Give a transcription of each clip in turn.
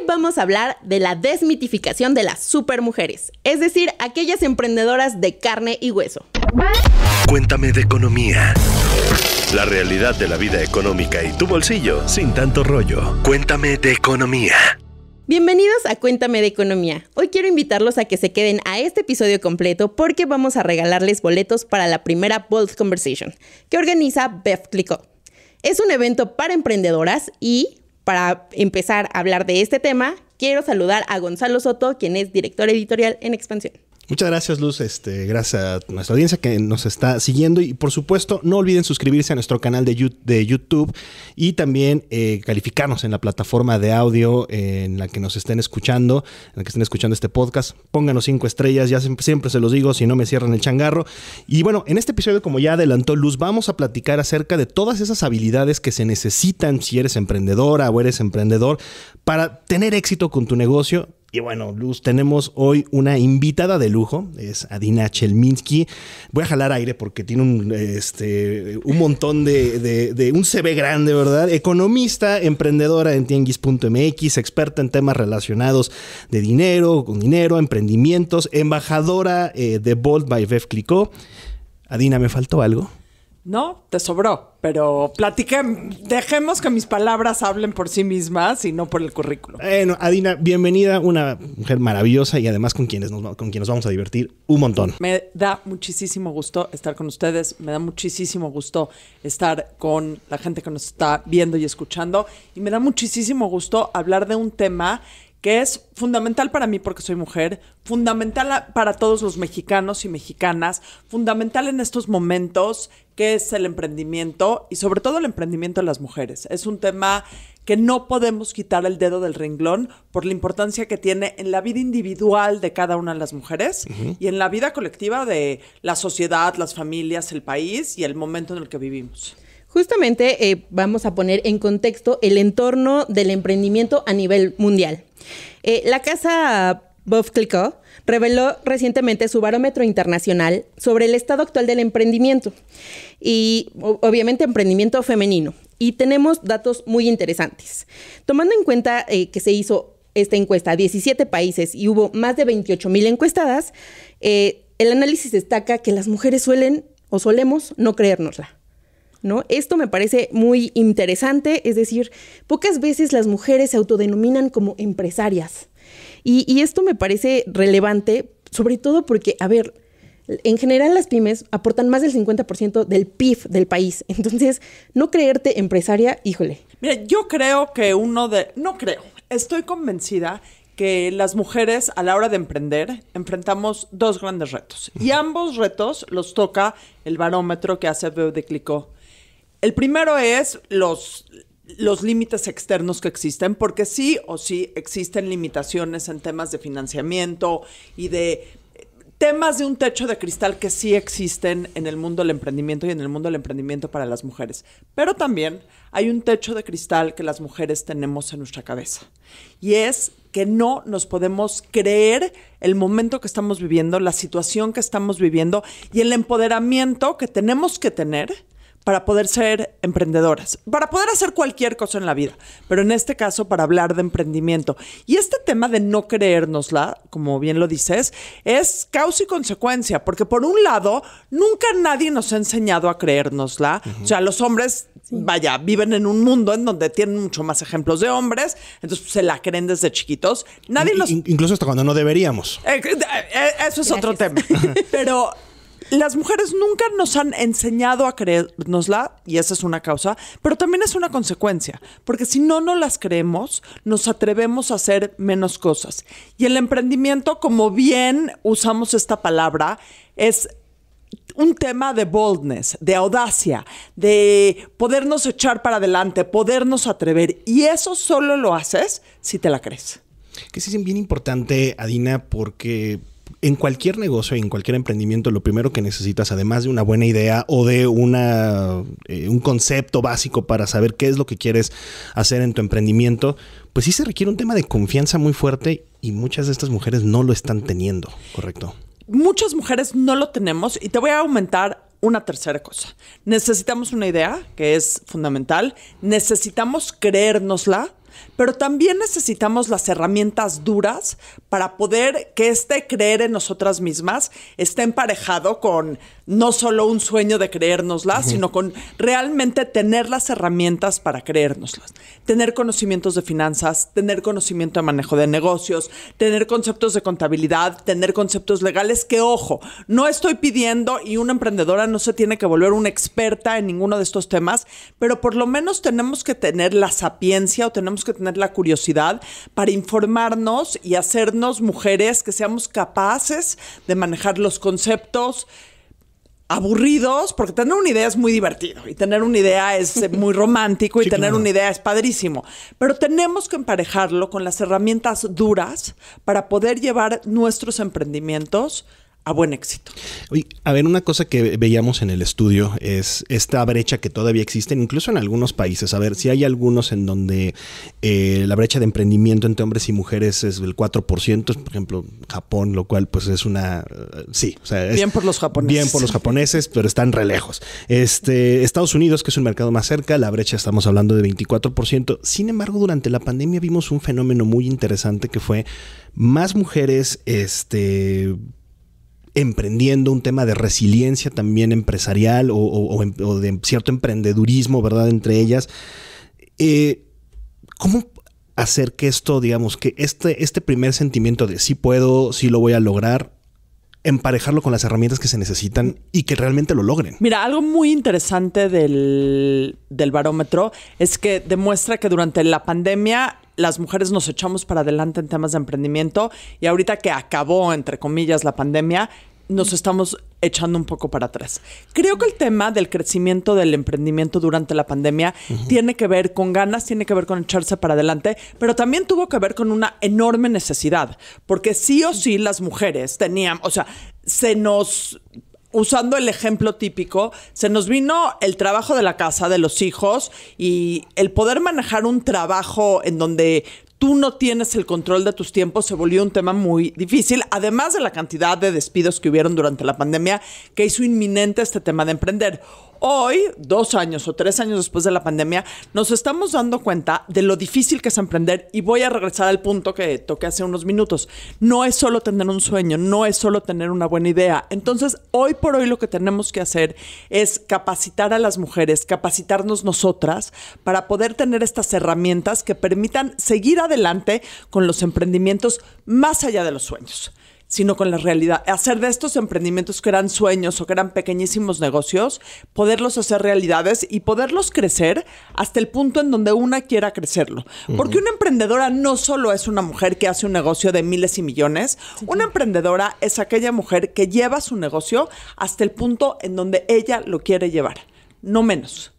Hoy vamos a hablar de la desmitificación de las supermujeres, es decir, aquellas emprendedoras de carne y hueso. Cuéntame de economía. La realidad de la vida económica y tu bolsillo sin tanto rollo. Cuéntame de economía. Bienvenidos a Cuéntame de Economía. Hoy quiero invitarlos a que se queden a este episodio completo porque vamos a regalarles boletos para la primera Bold Conversation que organiza BevClico. Es un evento para emprendedoras y para empezar a hablar de este tema, quiero saludar a Gonzalo Soto, quien es director editorial en Expansión. Muchas gracias, Luz. Este, gracias a nuestra audiencia que nos está siguiendo. Y por supuesto, no olviden suscribirse a nuestro canal de, YouTube y también eh, calificarnos en la plataforma de audio eh, en la que nos estén escuchando, en la que estén escuchando este podcast. Pónganos cinco estrellas, ya siempre, siempre se los digo, si no me cierran el changarro. Y bueno, en este episodio, como ya adelantó Luz, vamos a platicar acerca de todas esas habilidades que se necesitan si eres emprendedora o eres emprendedor para tener éxito con tu negocio y bueno, Luz, tenemos hoy una invitada de lujo, es Adina Chelminsky. Voy a jalar aire porque tiene un, este, un montón de, de, un CV grande, ¿verdad? Economista, emprendedora en tianguis.mx, experta en temas relacionados de dinero, con dinero, emprendimientos, embajadora eh, de Bolt by Bev Clicó. Adina, ¿me faltó algo? ¿no? Te sobró, pero platiquen, dejemos que mis palabras hablen por sí mismas y no por el currículo. Bueno, Adina, bienvenida, una mujer maravillosa y además con quienes nos, con quienes vamos a divertir un montón. Me da muchísimo gusto estar con ustedes, me da muchísimo gusto estar con la gente que nos está viendo y escuchando y me da muchísimo gusto hablar de un tema que es fundamental para mí porque soy mujer, fundamental para todos los mexicanos y mexicanas, fundamental en estos momentos, que es el emprendimiento y sobre todo el emprendimiento de las mujeres. Es un tema que no podemos quitar el dedo del renglón por la importancia que tiene en la vida individual de cada una de las mujeres y en la vida colectiva de la sociedad, las familias, el país y el momento en el que vivimos. Justamente eh, vamos a poner en contexto el entorno del emprendimiento a nivel mundial. Eh, la casa Bovclico reveló recientemente su barómetro internacional sobre el estado actual del emprendimiento y obviamente emprendimiento femenino. Y tenemos datos muy interesantes. Tomando en cuenta eh, que se hizo esta encuesta a 17 países y hubo más de 28 mil encuestadas, eh, el análisis destaca que las mujeres suelen o solemos no creérnosla. ¿no? Esto me parece muy interesante, es decir, pocas veces las mujeres se autodenominan como empresarias. Y, esto me parece relevante, sobre todo porque, a ver, en general las pymes aportan más del 50% del PIB del país. Entonces, no creerte empresaria, híjole. Mira, yo creo que uno de... No creo. Estoy convencida que las mujeres a la hora de emprender enfrentamos dos grandes retos. Y ambos retos los toca el barómetro que hace de Clicó el primero es los, los límites externos que existen, porque sí o sí existen limitaciones en temas de financiamiento y de temas de un techo de cristal que sí existen en el mundo del emprendimiento y en el mundo del emprendimiento para las mujeres. Pero también hay un techo de cristal que las mujeres tenemos en nuestra cabeza. Y es que no nos podemos creer el momento que estamos viviendo, la situación que estamos viviendo y el empoderamiento que tenemos que tener para poder ser emprendedoras, para poder hacer cualquier cosa en la vida, pero en este caso para hablar de emprendimiento. Y este tema de no creérnosla, como bien lo dices, es causa y consecuencia, porque por un lado, nunca nadie nos ha enseñado a creérnosla. O sea, los hombres, vaya, viven en un mundo en donde tienen mucho más ejemplos de hombres, entonces pues, se la creen desde chiquitos. Nadie Incluso hasta cuando no deberíamos. Eh, eh, eh, eso es otro tema. pero las mujeres nunca nos han enseñado a creérnosla, y esa es una causa, pero también es una consecuencia, porque si no nos las creemos, nos atrevemos a hacer menos cosas. Y el emprendimiento, como bien usamos esta palabra, es un tema de boldness, de audacia, de podernos echar para adelante, podernos atrever. Y eso solo lo haces si te la crees. Que sí es bien importante, Adina, porque en cualquier negocio y en cualquier emprendimiento, lo primero que necesitas, además de una buena idea o de una, eh, un concepto básico para saber qué es lo que quieres hacer en tu emprendimiento, pues sí se requiere un tema de confianza muy fuerte y muchas de estas mujeres no lo están teniendo, ¿correcto? Muchas mujeres no lo tenemos y te voy a aumentar una tercera cosa. Necesitamos una idea que es fundamental, necesitamos creérnosla pero también necesitamos las herramientas duras para poder que este creer en nosotras mismas esté emparejado con no solo un sueño de creérnoslas, sino con realmente tener las herramientas para creérnoslas. Tener conocimientos de finanzas, tener conocimiento de manejo de negocios, tener conceptos de contabilidad, tener conceptos legales, que ojo, no estoy pidiendo y una emprendedora no se tiene que volver una experta en ninguno de estos temas, pero por lo menos tenemos que tener la sapiencia o tenemos que tener la curiosidad para informarnos y hacernos mujeres que seamos capaces de manejar los conceptos, aburridos, porque tener una idea es muy divertido y tener una idea es eh, muy romántico y tener una idea es padrísimo, pero tenemos que emparejarlo con las herramientas duras para poder llevar nuestros emprendimientos a buen éxito. a ver, una cosa que veíamos en el estudio es esta brecha que todavía existe, incluso en algunos países. A ver, si hay algunos en donde eh, la brecha de emprendimiento entre hombres y mujeres es del 4%, por ejemplo, Japón, lo cual pues es una... Eh, sí, o sea, es bien por los japoneses. Bien por los japoneses, pero están re lejos. Este, Estados Unidos, que es un mercado más cerca, la brecha estamos hablando de 24%. Sin embargo, durante la pandemia vimos un fenómeno muy interesante que fue más mujeres, este emprendiendo, un tema de resiliencia también empresarial o, em, de cierto emprendedurismo, ¿verdad? Entre ellas. Eh, ¿Cómo hacer que esto, digamos, que este, este primer sentimiento de sí puedo, sí lo voy a lograr, emparejarlo con las herramientas que se necesitan y que realmente lo logren. Mira, algo muy interesante del, barómetro es que demuestra que durante la pandemia las mujeres nos echamos para adelante en temas de emprendimiento y ahorita que acabó, entre comillas, la pandemia, nos estamos echando un poco para atrás. Creo que el tema del crecimiento del emprendimiento durante la pandemia tiene que ver con ganas, tiene que ver con echarse para adelante, pero también tuvo que ver con una enorme necesidad, porque sí o sí las mujeres tenían, o sea, se nos usando el ejemplo típico, se nos vino el trabajo de la casa, de los hijos y el poder manejar un trabajo en donde tú no tienes el control de tus tiempos, se volvió un tema muy difícil, además de la cantidad de despidos que hubieron durante la pandemia que hizo inminente este tema de emprender. Hoy, dos años o tres años después de la pandemia, nos estamos dando cuenta de lo difícil que es emprender y voy a regresar al punto que toqué hace unos minutos. No es solo tener un sueño, no es solo tener una buena idea. Entonces, hoy por hoy lo que tenemos que hacer es capacitar a las mujeres, capacitarnos nosotras para poder tener estas herramientas que permitan seguir adelante con los emprendimientos más allá de los sueños sino con la realidad. Hacer de estos emprendimientos que eran sueños o que eran pequeñísimos negocios, poderlos hacer realidades y poderlos crecer hasta el punto en donde una quiera crecerlo. Porque una emprendedora no solo es una mujer que hace un negocio de miles y millones, una emprendedora es aquella mujer que lleva su negocio hasta el punto en donde ella lo quiere llevar, no menos.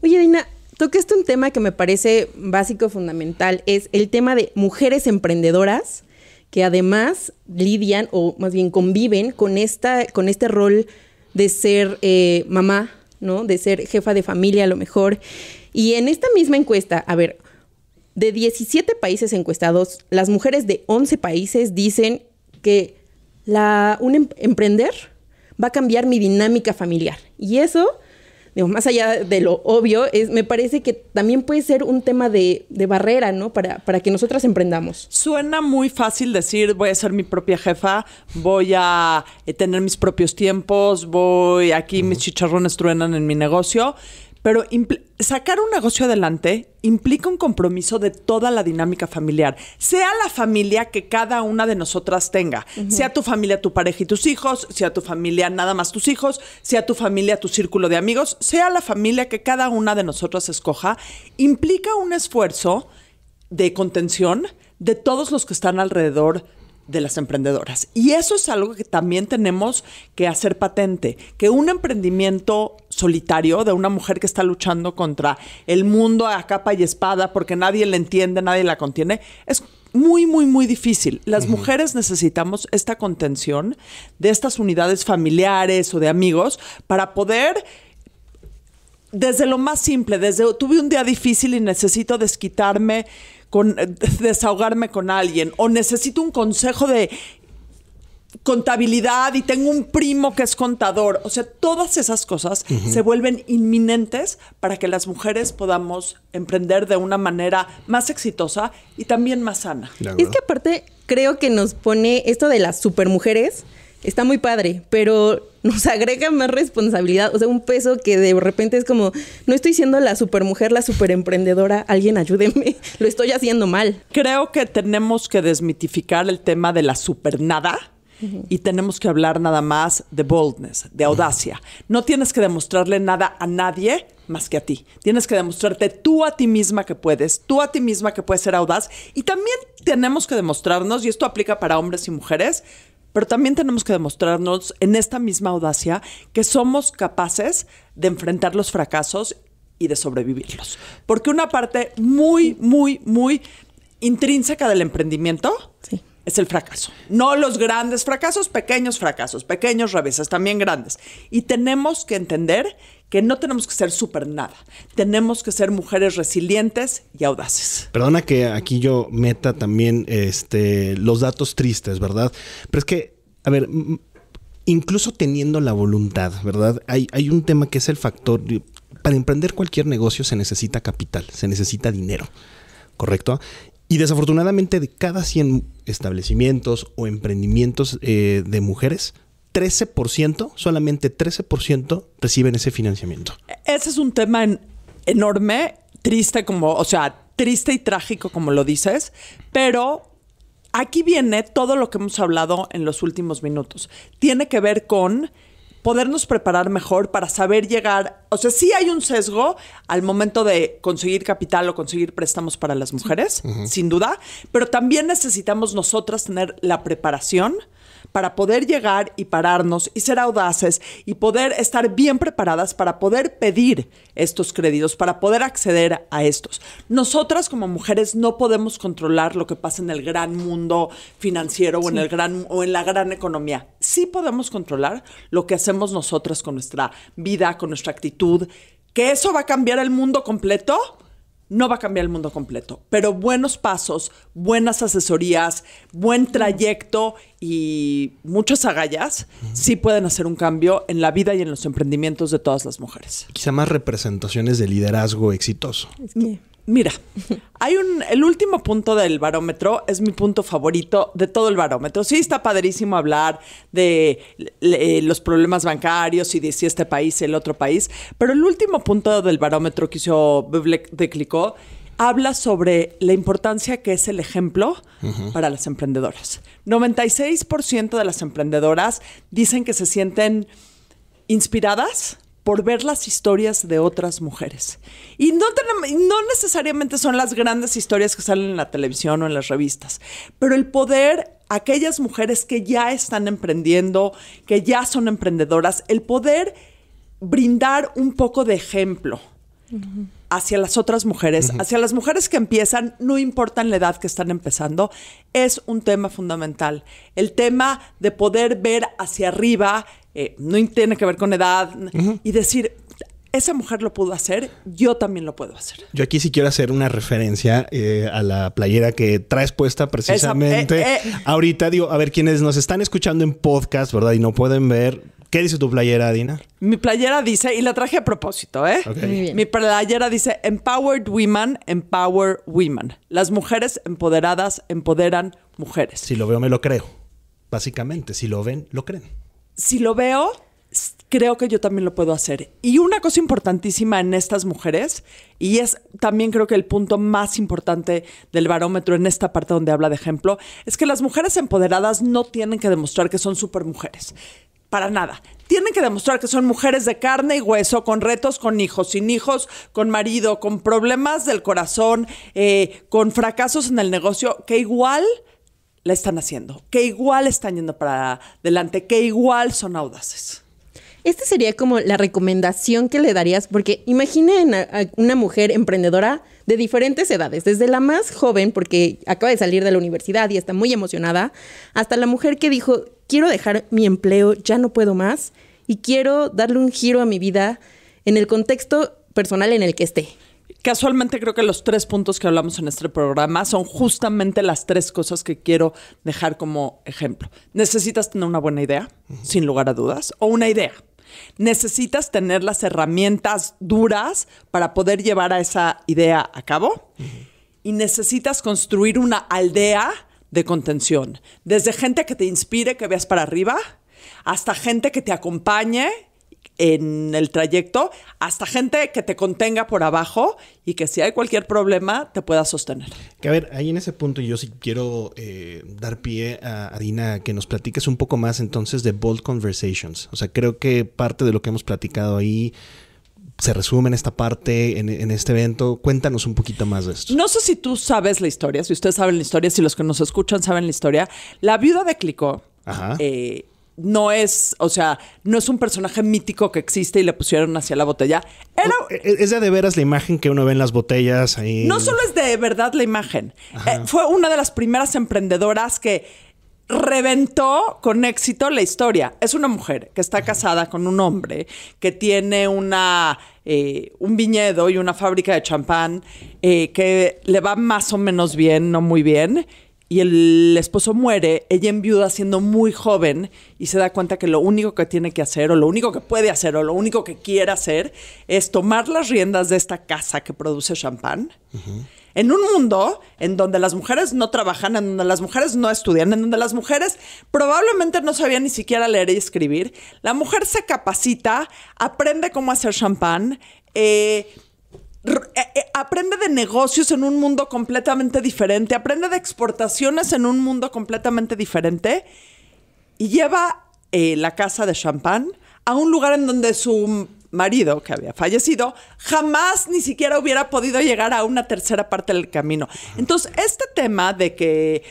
Oye, Dina, tocaste un tema que me parece básico, fundamental, es el tema de mujeres emprendedoras que además lidian o más bien conviven con, esta, con este rol de ser eh, mamá, ¿no? De ser jefa de familia a lo mejor. Y en esta misma encuesta, a ver, de 17 países encuestados, las mujeres de 11 países dicen que la, un em-, emprender va a cambiar mi dinámica familiar. Y eso digo, más allá de lo obvio, es, me parece que también puede ser un tema de, de barrera, ¿no? Para, para que nosotras emprendamos. Suena muy fácil decir, voy a ser mi propia jefa, voy a eh, tener mis propios tiempos, voy aquí, mis chicharrones truenan en mi negocio pero sacar un negocio adelante implica un compromiso de toda la dinámica familiar, sea la familia que cada una de nosotras tenga, sea tu familia, tu pareja y tus hijos, sea tu familia nada más tus hijos, sea tu familia, tu círculo de amigos, sea la familia que cada una de nosotras escoja, implica un esfuerzo de contención de todos los que están alrededor de las emprendedoras. Y eso es algo que también tenemos que hacer patente, que un emprendimiento solitario de una mujer que está luchando contra el mundo a capa y espada porque nadie la entiende, nadie la contiene, es muy, muy, muy difícil. Las mujeres necesitamos esta contención de estas unidades familiares o de amigos para poder desde lo más simple, desde tuve un día difícil y necesito desquitarme eh, desahogarme con alguien o necesito un consejo de contabilidad y tengo un primo que es contador. O sea, todas esas cosas se vuelven inminentes para que las mujeres podamos emprender de una manera más exitosa y también más sana. Es que aparte creo que nos pone esto de las supermujeres, está muy padre, pero nos agrega más responsabilidad, o sea, un peso que de repente es como, no estoy siendo la supermujer, la superemprendedora, alguien ayúdeme, lo estoy haciendo mal. Creo que tenemos que desmitificar el tema de la supernada y tenemos que hablar nada más de boldness, de audacia. No tienes que demostrarle nada a nadie más que a ti. Tienes que demostrarte tú a ti misma que puedes, tú a ti misma que puedes ser audaz y también tenemos que demostrarnos, y esto aplica para hombres y mujeres, pero también tenemos que demostrarnos en esta misma audacia que somos capaces de enfrentar los fracasos y de sobrevivirlos. Porque una parte muy, muy, muy intrínseca del emprendimiento sí es el fracaso. No los grandes fracasos, pequeños fracasos, pequeños reveses, también grandes. Y tenemos que entender que no tenemos que ser super nada. Tenemos que ser mujeres resilientes y audaces. Perdona que aquí yo meta también este, los datos tristes, ¿verdad? Pero es que, a ver, incluso teniendo la voluntad, ¿verdad? Hay, hay un tema que es el factor. Para emprender cualquier negocio se necesita capital, se necesita dinero. ¿correcto? Y desafortunadamente de cada 100 establecimientos o emprendimientos eh, de mujeres, 13%, solamente 13% reciben ese financiamiento. Ese es un tema enorme, triste como, o sea, triste y trágico como lo dices, pero aquí viene todo lo que hemos hablado en los últimos minutos. Tiene que ver con podernos preparar mejor para saber llegar, o sea, sí hay un sesgo al momento de conseguir capital o conseguir préstamos para las mujeres, sin duda, pero también necesitamos nosotras tener la preparación para poder llegar y pararnos y ser audaces y poder estar bien preparadas para poder pedir estos créditos, para poder acceder a estos. Nosotras como mujeres no podemos controlar lo que pasa en el gran mundo financiero o, en el gran, o en la gran economía. Sí podemos controlar lo que hacemos nosotras con nuestra vida, con nuestra actitud. ¿Que eso va a cambiar el mundo completo? no va a cambiar el mundo completo, pero buenos pasos, buenas asesorías, buen trayecto y muchas agallas sí pueden hacer un cambio en la vida y en los emprendimientos de todas las mujeres. Quizá más representaciones de liderazgo exitoso. Mira, hay un, el último punto del barómetro es mi punto favorito de todo el barómetro. Sí, está padrísimo hablar de eh, los problemas bancarios y de si este país, el otro país, pero el último punto del barómetro que hizo de Clicó habla sobre la importancia que es el ejemplo para las emprendedoras. 96% de las emprendedoras dicen que se sienten inspiradas por ver las historias de otras mujeres. Y no, no necesariamente son las grandes historias que salen en la televisión o en las revistas, pero el poder aquellas mujeres que ya están emprendiendo, que ya son emprendedoras, el poder brindar un poco de ejemplo. hacia las otras mujeres, hacia las mujeres que empiezan, no importa la edad que están empezando, es un tema fundamental. El tema de poder ver hacia arriba eh, no tiene que ver con edad, y decir, esa mujer lo pudo hacer, yo también lo puedo hacer. Yo aquí sí quiero hacer una referencia eh, a la playera que traes puesta precisamente. Eh, ahorita digo, a ver, quienes nos están escuchando en podcast, ¿verdad? Y no pueden ver. ¿Qué dice tu playera, Dina? Mi playera dice, y la traje a propósito, ¿eh? Mi playera dice, Empowered Women, Empower Women. Las mujeres empoderadas empoderan mujeres. Si lo veo, me lo creo. Básicamente, si lo ven, lo creen si lo veo, creo que yo también lo puedo hacer. Y una cosa importantísima en estas mujeres, y es también creo que el punto más importante del barómetro en esta parte donde habla de ejemplo, es que las mujeres empoderadas no tienen que demostrar que son mujeres. Para nada. Tienen que demostrar que son mujeres de carne y hueso, con retos, con hijos, sin hijos, con marido, con problemas del corazón, eh, con fracasos en el negocio, que igual la están haciendo, que igual están yendo para adelante, que igual son audaces. Esta sería como la recomendación que le darías, porque imaginen a, una mujer emprendedora de diferentes edades, desde la más joven, porque acaba de salir de la universidad y está muy emocionada, hasta la mujer que dijo, quiero dejar mi empleo, ya no puedo más, y quiero darle un giro a mi vida en el contexto personal en el que esté. Casualmente creo que los tres puntos que hablamos en este programa son justamente las tres cosas que quiero dejar como ejemplo. Necesitas tener una buena idea, sin lugar a dudas, o una idea. Necesitas tener las herramientas duras para poder llevar a esa idea a cabo. Y necesitas construir una aldea de contención. Desde gente que te inspire, que veas para arriba, hasta gente que te acompañe en el trayecto hasta gente que te contenga por abajo y que si hay cualquier problema te pueda sostener. Que a ver, ahí en ese punto yo sí quiero eh, dar pie a Dina, que nos platiques un poco más entonces de Bold Conversations. O sea, creo que parte de lo que hemos platicado ahí se resume en esta parte, en, este evento. Cuéntanos un poquito más de esto. No sé si tú sabes la historia, si ustedes saben la historia, si los que nos escuchan saben la historia. La viuda de Clicó eh, no es, o sea, no es un personaje mítico que existe y le pusieron hacia la botella. Eh, es de, veras la imagen que uno ve en las botellas ahí. No solo es de verdad la imagen. Eh, fue una de las primeras emprendedoras que reventó con éxito la historia. Es una mujer que está casada con un hombre que tiene una, eh, un viñedo y una fábrica de champán que le va más o menos bien, no muy bien y el esposo muere, ella enviuda siendo muy joven y se da cuenta que lo único que tiene que hacer o lo único que puede hacer o lo único que quiere hacer es tomar las riendas de esta casa que produce champán. En un mundo en donde las mujeres no trabajan, en donde las mujeres no estudian, en donde las mujeres probablemente no sabían ni siquiera leer y escribir, la mujer se capacita, aprende cómo hacer champán, eh, eh, eh, aprende de negocios en un mundo completamente diferente, aprende de exportaciones en un mundo completamente diferente y lleva eh, la casa de champán a un lugar en donde su marido que había fallecido, jamás ni siquiera hubiera podido llegar a una tercera parte del camino. Entonces, este tema de que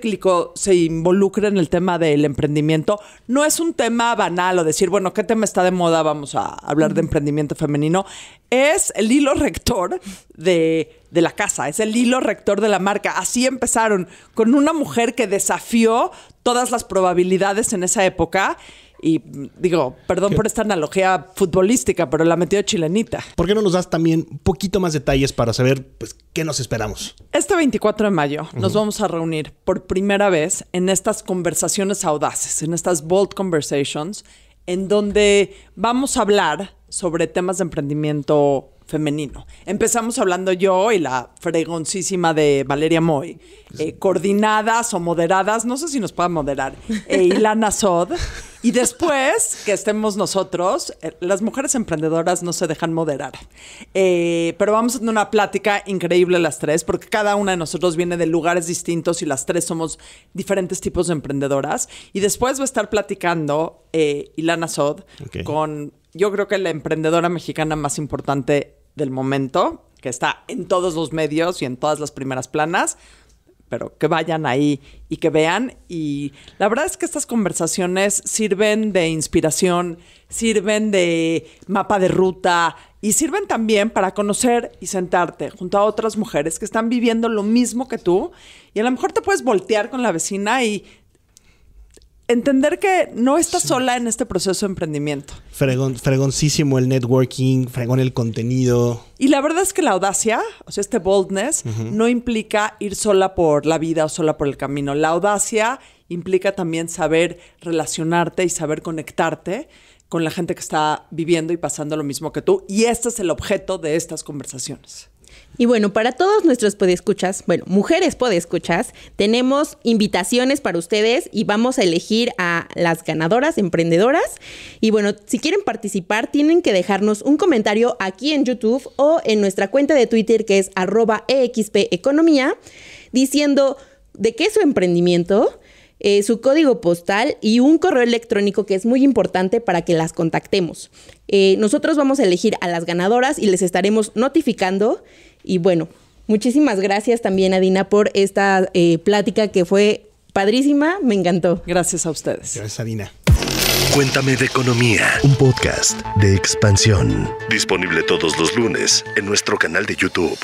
Clico se involucre en el tema del emprendimiento no es un tema banal o decir, bueno, ¿qué tema está de moda? Vamos a hablar de emprendimiento femenino. Es el hilo rector de de la casa, es el hilo rector de la marca. Así empezaron, con una mujer que desafió todas las probabilidades en esa época y digo, perdón por esta analogía futbolística, pero la metió chilenita. ¿Por qué no nos das también un poquito más detalles para saber pues, qué nos esperamos? Este 24 de mayo nos vamos a reunir por primera vez en estas conversaciones audaces, en estas bold conversations, en donde vamos a hablar sobre temas de emprendimiento femenino. Empezamos hablando yo y la fregoncísima de Valeria Moy, eh, coordinadas o moderadas, no sé si nos puedan moderar, y e Ilana Sod. Y después que estemos nosotros, eh, las mujeres emprendedoras no se dejan moderar. Eh, pero vamos a tener una plática increíble las tres, porque cada una de nosotros viene de lugares distintos y las tres somos diferentes tipos de emprendedoras. Y después va a estar platicando eh, Ilana Sod con, yo creo que la emprendedora mexicana más importante del momento, que está en todos los medios y en todas las primeras planas, pero que vayan ahí y que vean. Y la verdad es que estas conversaciones sirven de inspiración, sirven de mapa de ruta y sirven también para conocer y sentarte junto a otras mujeres que están viviendo lo mismo que tú. Y a lo mejor te puedes voltear con la vecina y entender que no estás sola en este proceso de emprendimiento. fregoncísimo el networking, fregón el contenido. Y la verdad es que la audacia, o sea, este boldness, no implica ir sola por la vida o sola por el camino. La audacia implica también saber relacionarte y saber conectarte con la gente que está viviendo y pasando lo mismo que tú. Y este es el objeto de estas conversaciones. Y bueno, para todos nuestros podescuchas, bueno, mujeres podescuchas, tenemos invitaciones para ustedes y vamos a elegir a las ganadoras, emprendedoras. Y bueno, si quieren participar, tienen que dejarnos un comentario aquí en YouTube o en nuestra cuenta de Twitter que es arroba EXPEconomía, diciendo de qué es su emprendimiento, eh, su código postal y un correo electrónico que es muy importante para que las contactemos. Eh, nosotros vamos a elegir a las ganadoras y les estaremos notificando. Y bueno, muchísimas gracias también a Dina por esta eh, plática que fue padrísima, me encantó. Gracias a ustedes. Gracias Dina. Cuéntame de Economía, un podcast de expansión, disponible todos los lunes en nuestro canal de YouTube.